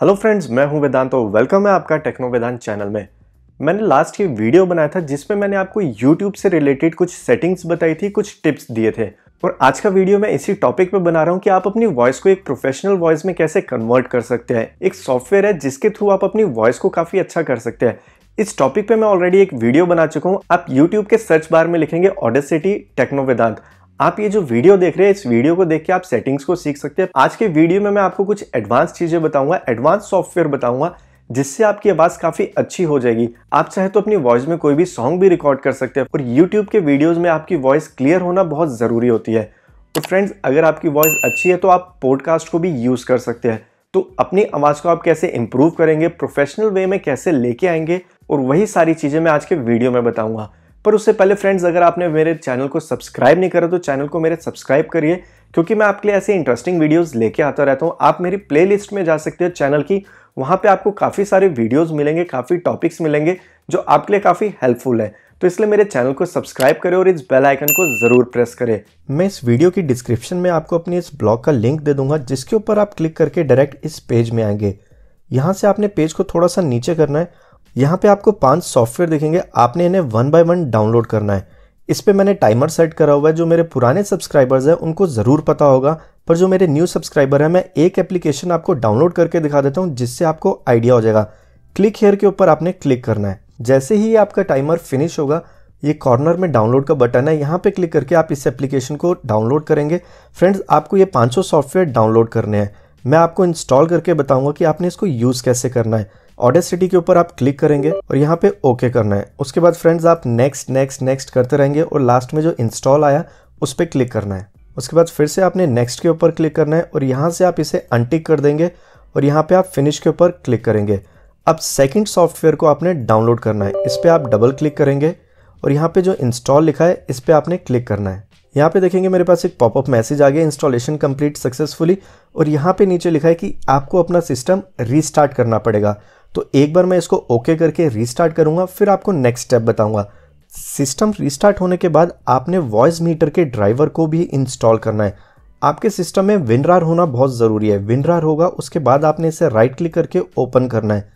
hello friends मैं हूं वेदांत और वेलकम है आपका टेक्नो वेदांत चैनल में मैंने लास्ट ये वीडियो बनाया था जिसमें मैंने आपको यूट्यूब से रिलेटेड कुछ सेटिंग्स बताई थी कुछ टिप्स दिए थे और आज का वीडियो मैं इसी टॉपिक पे बना रहा हूँ कि आप अपनी वॉइस को एक प्रोफेशनल वॉइस में कैसे कन्वर्ट कर सकते हैं एक सॉफ्टवेयर है जिसके थ्रू आप अपनी वॉइस को काफ़ी अच्छा कर सकते हैं इस टॉपिक पे मैं ऑलरेडी एक वीडियो बना चुका हूँ आप यूट्यूब के सर्च बार में लिखेंगे ऑडेसिटी टेक्नोवेदांत आप ये जो वीडियो देख रहे हैं इस वीडियो को देख के आप सेटिंग्स को सीख सकते हैं आज के वीडियो में मैं आपको कुछ एडवांस चीज़ें बताऊंगा एडवांस सॉफ्टवेयर बताऊंगा जिससे आपकी आवाज़ काफ़ी अच्छी हो जाएगी आप चाहे तो अपनी वॉइस में कोई भी सॉन्ग भी रिकॉर्ड कर सकते हैं और यूट्यूब के वीडियोज़ में आपकी वॉइस क्लियर होना बहुत ज़रूरी होती है तो फ्रेंड्स अगर आपकी वॉइस अच्छी है तो आप पॉडकास्ट को भी यूज़ कर सकते हैं तो अपनी आवाज़ को आप कैसे इम्प्रूव करेंगे प्रोफेशनल वे में कैसे लेके आएंगे और वही सारी चीज़ें मैं आज के वीडियो में बताऊँगा पर उससे पहले फ्रेंड्स अगर आपने मेरे चैनल को सब्सक्राइब नहीं करा तो चैनल को मेरे सब्सक्राइब करिए क्योंकि मैं आपके लिए ऐसे इंटरेस्टिंग वीडियोस लेके आता रहता हूँ आप मेरी प्लेलिस्ट में जा सकते हो चैनल की वहाँ पे आपको काफ़ी सारे वीडियोस मिलेंगे काफ़ी टॉपिक्स मिलेंगे जो आपके लिए काफ़ी हेल्पफुल है तो इसलिए मेरे चैनल को सब्सक्राइब करें और इस बेल आइकन को ज़रूर प्रेस करें मैं इस वीडियो की डिस्क्रिप्शन में आपको अपने इस ब्लॉग का लिंक दे दूंगा जिसके ऊपर आप क्लिक करके डायरेक्ट इस पेज में आएंगे यहाँ से आपने पेज को थोड़ा सा नीचे करना है यहाँ पे आपको पांच सॉफ्टवेयर दिखेंगे आपने इन्हें वन बाय वन डाउनलोड करना है इस पर मैंने टाइमर सेट करा हुआ है जो मेरे पुराने सब्सक्राइबर्स हैं उनको ज़रूर पता होगा पर जो मेरे न्यू सब्सक्राइबर हैं मैं एक एप्लीकेशन आपको डाउनलोड करके दिखा देता हूँ जिससे आपको आइडिया हो जाएगा क्लिक हेयर के ऊपर आपने क्लिक करना है जैसे ही आपका टाइमर फिनिश होगा ये कॉर्नर में डाउनलोड का बटन है यहाँ पे क्लिक करके आप इस एप्लीकेशन को डाउनलोड करेंगे फ्रेंड्स आपको ये 500 सॉफ्टवेयर डाउनलोड करने हैं मैं आपको इंस्टॉल करके बताऊंगा कि आपने इसको यूज़ कैसे करना है ऑडेसिटी के ऊपर आप क्लिक करेंगे और यहाँ पे ओके करना है उसके बाद फ्रेंड्स आप नेक्स्ट नेक्स्ट नेक्स्ट करते रहेंगे और लास्ट में जो इंस्टॉल आया उस पर क्लिक करना है उसके बाद फिर से आपने नेक्स्ट के ऊपर क्लिक करना है और यहाँ से आप इसे अनटिक कर देंगे और यहाँ पे आप फिनिश के ऊपर क्लिक करेंगे अब सेकेंड सॉफ्टवेयर को आपने डाउनलोड करना है इस पर आप डबल क्लिक करेंगे और यहाँ पे जो इंस्टॉल लिखा है इस पर आपने क्लिक करना है यहाँ पे देखेंगे मेरे पास एक पॉपअप मैसेज आ गया इंस्टॉलेशन कंप्लीट सक्सेसफुली और यहाँ पे नीचे लिखा है कि आपको अपना सिस्टम रीस्टार्ट करना पड़ेगा तो एक बार मैं इसको ओके करके रिस्टार्ट करूँगा फिर आपको नेक्स्ट स्टेप बताऊंगा सिस्टम रिस्टार्ट होने के बाद आपने वॉइस मीटर के ड्राइवर को भी इंस्टॉल करना है आपके सिस्टम में विनरार होना बहुत ज़रूरी है विनरार होगा उसके बाद आपने इसे राइट क्लिक करके ओपन करना है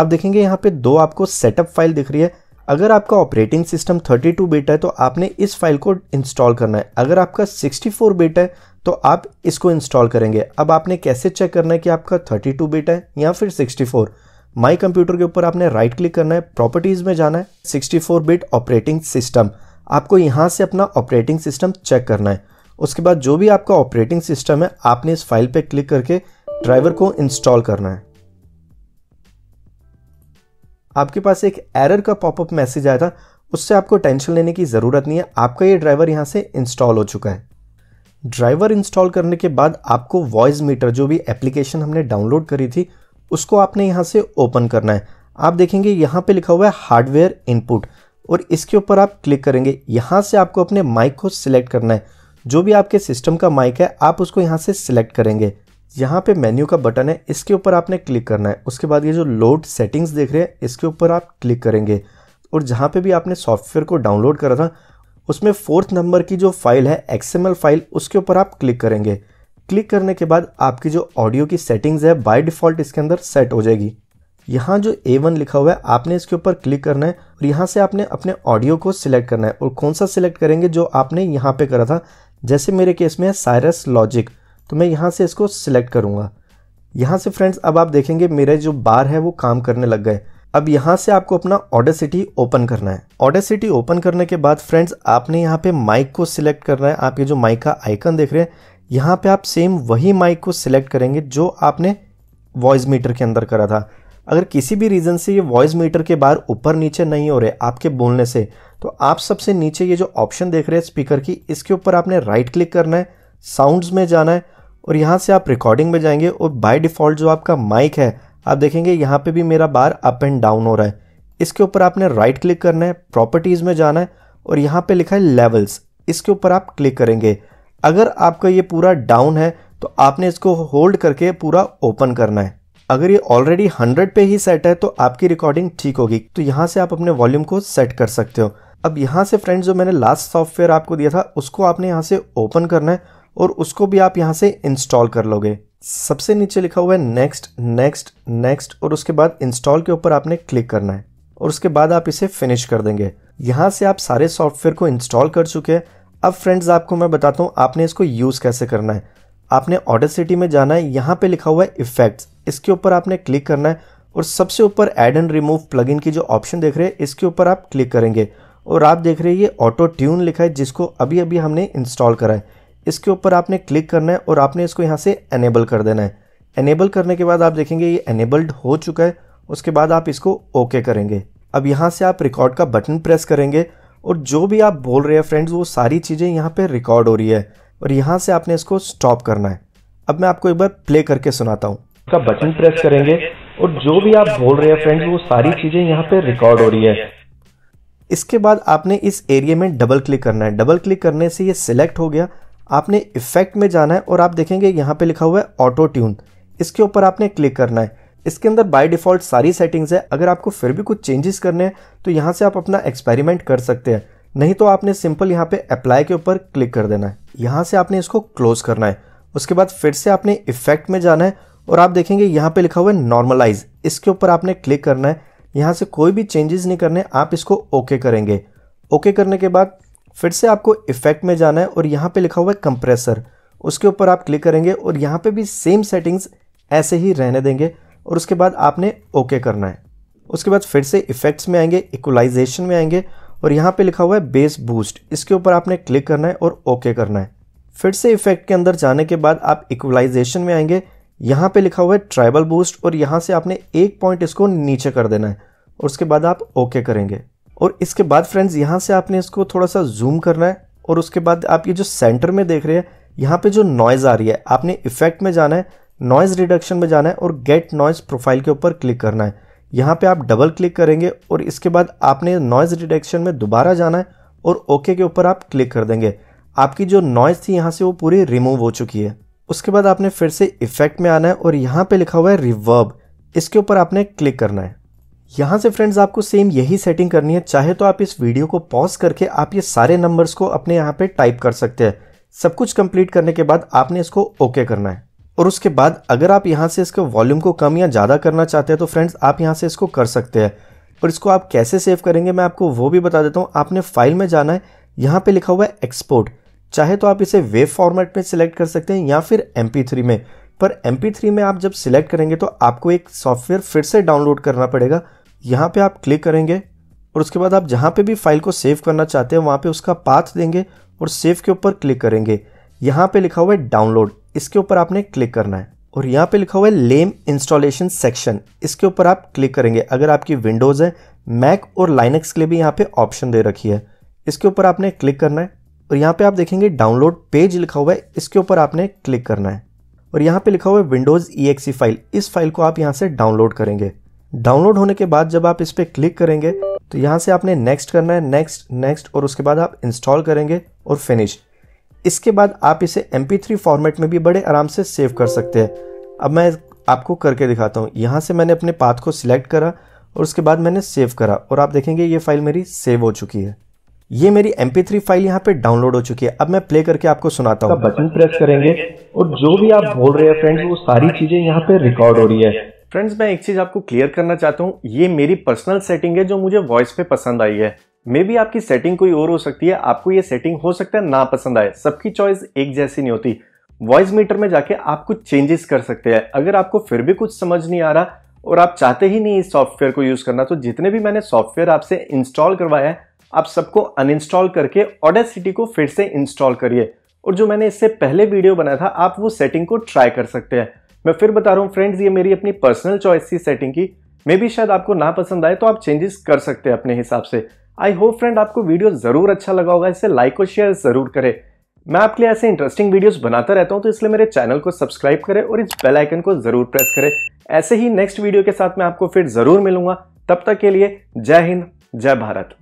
आप देखेंगे यहाँ पे दो आपको सेटअप फाइल दिख रही है अगर आपका ऑपरेटिंग सिस्टम 32 बिट है तो आपने इस फाइल को इंस्टॉल करना है अगर आपका 64 बिट है तो आप इसको इंस्टॉल करेंगे अब आपने कैसे चेक करना है कि आपका 32 बिट है या फिर 64 माई कंप्यूटर के ऊपर आपने राइट क्लिक करना है प्रॉपर्टीज में जाना है 64 बिट ऑपरेटिंग सिस्टम आपको यहां से अपना ऑपरेटिंग सिस्टम चेक करना है उसके बाद जो भी आपका ऑपरेटिंग सिस्टम है आपने इस फाइल पर क्लिक करके ड्राइवर को इंस्टॉल करना है आपके पास एक एरर का पॉपअप मैसेज आया था उससे आपको टेंशन लेने की ज़रूरत नहीं है आपका ये ड्राइवर यहां से इंस्टॉल हो चुका है ड्राइवर इंस्टॉल करने के बाद आपको वॉइस मीटर जो भी एप्लीकेशन हमने डाउनलोड करी थी उसको आपने यहाँ से ओपन करना है आप देखेंगे यहाँ पे लिखा हुआ है हार्डवेयर इनपुट और इसके ऊपर आप क्लिक करेंगे यहाँ से आपको अपने माइक को सिलेक्ट करना है जो भी आपके सिस्टम का माइक है आप उसको यहाँ से सिलेक्ट करेंगे यहाँ पे मेन्यू का बटन है इसके ऊपर आपने क्लिक करना है उसके बाद ये जो लोड सेटिंग्स देख रहे हैं इसके ऊपर आप क्लिक करेंगे और जहाँ पे भी आपने सॉफ्टवेयर को डाउनलोड करा था उसमें फोर्थ नंबर की जो फाइल है एक्सएमएल फाइल उसके ऊपर आप क्लिक करेंगे क्लिक करने के बाद आपकी जो ऑडियो की सेटिंग्स है बाय डिफ़ॉल्ट इसके अंदर सेट हो जाएगी यहाँ जो ए वन लिखा हुआ है आपने इसके ऊपर क्लिक करना है और यहाँ से आपने अपने ऑडियो को सिलेक्ट करना है और कौन सा सिलेक्ट करेंगे जो आपने यहाँ पे करा था जैसे मेरे केस में है साइरस लॉजिक तो मैं यहाँ से इसको सिलेक्ट करूँगा यहाँ से फ्रेंड्स अब आप देखेंगे मेरे जो बार है वो काम करने लग गए अब यहाँ से आपको अपना ऑडेसिटी ओपन करना है ऑडेसिटी ओपन करने के बाद फ्रेंड्स आपने यहाँ पे माइक को सिलेक्ट करना है आप ये जो माइक का आइकन देख रहे हैं यहाँ पे आप सेम वही माइक को सिलेक्ट करेंगे जो आपने वॉइस मीटर के अंदर करा था अगर किसी भी रीज़न से ये वॉइस मीटर के बाहर ऊपर नीचे नहीं हो रहे आपके बोलने से तो आप सबसे नीचे ये जो ऑप्शन देख रहे हैं स्पीकर की इसके ऊपर आपने राइट क्लिक करना है साउंड्स में जाना है और यहाँ से आप रिकॉर्डिंग में जाएंगे और बाय डिफ़ॉल्ट जो आपका माइक है आप देखेंगे यहाँ पे भी मेरा बार अप एंड डाउन हो रहा है इसके ऊपर आपने राइट क्लिक करना है प्रॉपर्टीज़ में जाना है और यहाँ पे लिखा है लेवल्स इसके ऊपर आप क्लिक करेंगे अगर आपका ये पूरा डाउन है तो आपने इसको होल्ड करके पूरा ओपन करना है अगर ये ऑलरेडी 100 पे ही सेट है तो आपकी रिकॉर्डिंग ठीक होगी तो यहाँ से आप अपने वॉल्यूम को सेट कर सकते हो अब यहाँ से फ्रेंड्स जो मैंने लास्ट सॉफ्टवेयर आपको दिया था उसको आपने यहाँ से ओपन करना है और उसको भी आप यहाँ से इंस्टॉल कर लोगे सबसे नीचे लिखा हुआ है नेक्स्ट नेक्स्ट नेक्स्ट और उसके बाद इंस्टॉल के ऊपर आपने क्लिक करना है और उसके बाद आप इसे फिनिश कर देंगे यहाँ से आप सारे सॉफ्टवेयर को इंस्टॉल कर चुके हैं अब फ्रेंड्स आपको मैं बताता हूँ आपने इसको यूज़ कैसे करना है आपने ऑडर सिटी में जाना है यहाँ पे लिखा हुआ है इफेक्ट्स इसके ऊपर आपने क्लिक करना है और सबसे ऊपर ऐड एंड रिमूव प्लगइन की जो ऑप्शन देख रहे हैं इसके ऊपर आप क्लिक करेंगे और आप देख रहे हैं ये ऑटो ट्यून लिखा है जिसको अभी अभी हमने इंस्टॉल करा है इसके ऊपर आपने क्लिक करना है और आपने इसको यहाँ से एनेबल कर देना है एनेबल करने के बाद आप देखेंगे ये एनेबल्ड हो चुका है उसके बाद आप इसको ओके करेंगे अब यहाँ से आप रिकॉर्ड का बटन प्रेस करेंगे और जो भी आप बोल रहे हैं फ्रेंड्स वो सारी चीज़ें यहाँ पे रिकॉर्ड हो रही है और यहाँ से आपने इसको स्टॉप करना है अब मैं आपको एक बार प्ले करके सुनाता हूँ का बटन प्रेस करेंगे और जो भी आप बोल रहे हैं फ्रेंड्स वो सारी चीज़ें यहाँ पे रिकॉर्ड हो रही है इसके बाद आपने इस एरिया में डबल क्लिक करना है डबल क्लिक करने से ये सिलेक्ट हो गया आपने इफेक्ट में जाना है और आप देखेंगे यहाँ पे लिखा हुआ है ऑटो ट्यून इसके ऊपर आपने क्लिक करना है इसके अंदर बाय डिफ़ॉल्ट सारी सेटिंग्स है अगर आपको फिर भी कुछ चेंजेस करने हैं तो यहाँ से आप अपना एक्सपेरिमेंट कर सकते हैं नहीं तो आपने सिंपल यहाँ पे अप्लाई के ऊपर क्लिक कर देना है यहाँ से आपने इसको क्लोज करना है उसके बाद फिर से आपने इफेक्ट में जाना है और आप देखेंगे यहाँ पे लिखा हुआ है नॉर्मलाइज इसके ऊपर आपने क्लिक करना है यहाँ से कोई भी चेंजेस नहीं करने आप इसको ओके okay करेंगे ओके okay करने के बाद फिर से आपको इफेक्ट में जाना है और यहाँ पे लिखा हुआ है कंप्रेसर उसके ऊपर आप क्लिक करेंगे और यहाँ पे भी सेम सेटिंग्स ऐसे ही रहने देंगे और उसके बाद आपने ओके okay करना है उसके बाद फिर से इफेक्ट्स में आएंगे इक्वलाइजेशन में आएंगे और यहाँ पे लिखा हुआ है बेस बूस्ट इसके ऊपर आपने क्लिक करना है और ओके okay करना है फिर से इफेक्ट के अंदर जाने के बाद आप इक्वलाइजेशन में आएंगे यहाँ पे लिखा हुआ है ट्राइबल बूस्ट और यहाँ से आपने एक पॉइंट इसको नीचे कर देना है और उसके बाद आप ओके okay करेंगे और इसके बाद फ्रेंड्स यहाँ से आपने इसको थोड़ा सा जूम करना है और उसके बाद आप ये जो सेंटर में देख रहे हैं यहाँ पे जो नॉइज़ आ रही है आपने इफेक्ट में जाना है नॉइज़ रिडक्शन में जाना है और गेट नॉइज़ प्रोफाइल के ऊपर क्लिक करना है यहाँ पे आप डबल क्लिक करेंगे और इसके बाद आपने नॉइज़ रिडक्शन में दोबारा जाना है और ओके के ऊपर आप क्लिक कर देंगे आपकी जो नॉइज़ थी यहाँ से वो पूरी रिमूव हो चुकी है उसके बाद आपने फिर से इफेक्ट में आना है और यहाँ पे लिखा हुआ है रिवर्ब इसके ऊपर आपने क्लिक करना है यहाँ से फ्रेंड्स आपको सेम यही सेटिंग करनी है चाहे तो आप इस वीडियो को पॉज करके आप ये सारे नंबर्स को अपने यहाँ पे टाइप कर सकते हैं सब कुछ कंप्लीट करने के बाद आपने इसको ओके करना है और उसके बाद अगर आप यहाँ से इसके वॉल्यूम को कम या ज़्यादा करना चाहते हैं तो फ्रेंड्स आप यहाँ से इसको कर सकते हैं और इसको आप कैसे सेव करेंगे मैं आपको वो भी बता देता हूँ आपने फाइल में जाना है यहाँ पे लिखा हुआ है एक्सपोर्ट चाहे तो आप इसे वेव फॉर्मेट में सिलेक्ट कर सकते हैं या फिर एम में पर एम में आप जब सिलेक्ट करेंगे तो आपको एक सॉफ्टवेयर फिर से डाउनलोड करना पड़ेगा यहाँ पर आप क्लिक करेंगे और उसके बाद आप जहाँ पर भी फाइल को सेव करना चाहते हैं वहाँ पर उसका पाथ देंगे और सेव के ऊपर क्लिक करेंगे यहाँ पे लिखा हुआ है डाउनलोड इसके ऊपर आपने क्लिक करना है और यहाँ पे लिखा हुआ है लेम इंस्टॉलेशन सेक्शन इसके ऊपर आप क्लिक करेंगे अगर आपकी विंडोज़ है मैक और लाइनक्स के लिए भी यहाँ पे ऑप्शन दे रखी है इसके ऊपर आपने क्लिक करना है और यहाँ पे आप देखेंगे डाउनलोड पेज लिखा हुआ है इसके ऊपर आपने क्लिक करना है और यहाँ पे लिखा हुआ है विंडोज़ ई फाइल इस फाइल को आप यहाँ से डाउनलोड करेंगे डाउनलोड होने के बाद जब आप इस पर क्लिक करेंगे तो यहाँ से आपने नेक्स्ट करना है नेक्स्ट नेक्स्ट और उसके बाद आप इंस्टॉल करेंगे और फिनिश इसके बाद आप इसे एम फॉर्मेट में भी बड़े आराम से सेव कर सकते हैं अब मैं आपको करके दिखाता हूँ यहाँ से मैंने अपने पाथ को सिलेक्ट करा और उसके बाद मैंने सेव करा और आप देखेंगे ये फाइल मेरी सेव हो चुकी है ये मेरी एम फाइल यहाँ पे डाउनलोड हो चुकी है अब मैं प्ले करके आपको सुनाता हूँ बटन प्रेस करेंगे और जो भी आप बोल रहे हैं फ्रेंड्स वो सारी चीजें यहाँ पे रिकॉर्ड हो रही है फ्रेंड्स मैं एक चीज आपको क्लियर करना चाहता हूँ ये मेरी पर्सनल सेटिंग है जो मुझे वॉइस पे पसंद आई है मे भी आपकी सेटिंग कोई और हो सकती है आपको ये सेटिंग हो सकता है ना पसंद आए सबकी चॉइस एक जैसी नहीं होती वॉइस मीटर में जाके आप कुछ चेंजेस कर सकते हैं अगर आपको फिर भी कुछ समझ नहीं आ रहा और आप चाहते ही नहीं इस सॉफ्टवेयर को यूज़ करना तो जितने भी मैंने सॉफ्टवेयर आपसे इंस्टॉल करवाया है आप सबको अनइंस्टॉल करके ऑडेसिटी को फिर से इंस्टॉल करिए और जो मैंने इससे पहले वीडियो बनाया था आप वो सेटिंग को ट्राई कर सकते हैं मैं फिर बता रहा हूँ फ्रेंड्स ये मेरी अपनी पर्सनल चॉइस थी सेटिंग की मे भी शायद आपको ना पसंद आए तो आप चेंजेस कर सकते हैं अपने हिसाब से आई होप फ्रेंड आपको वीडियो ज़रूर अच्छा लगा होगा इसे लाइक और शेयर ज़रूर करें मैं आपके लिए ऐसे इंटरेस्टिंग वीडियोस बनाता रहता हूं तो इसलिए मेरे चैनल को सब्सक्राइब करें और इस बेल आइकन को ज़रूर प्रेस करें ऐसे ही नेक्स्ट वीडियो के साथ मैं आपको फिर ज़रूर मिलूंगा तब तक के लिए जय हिंद जय भारत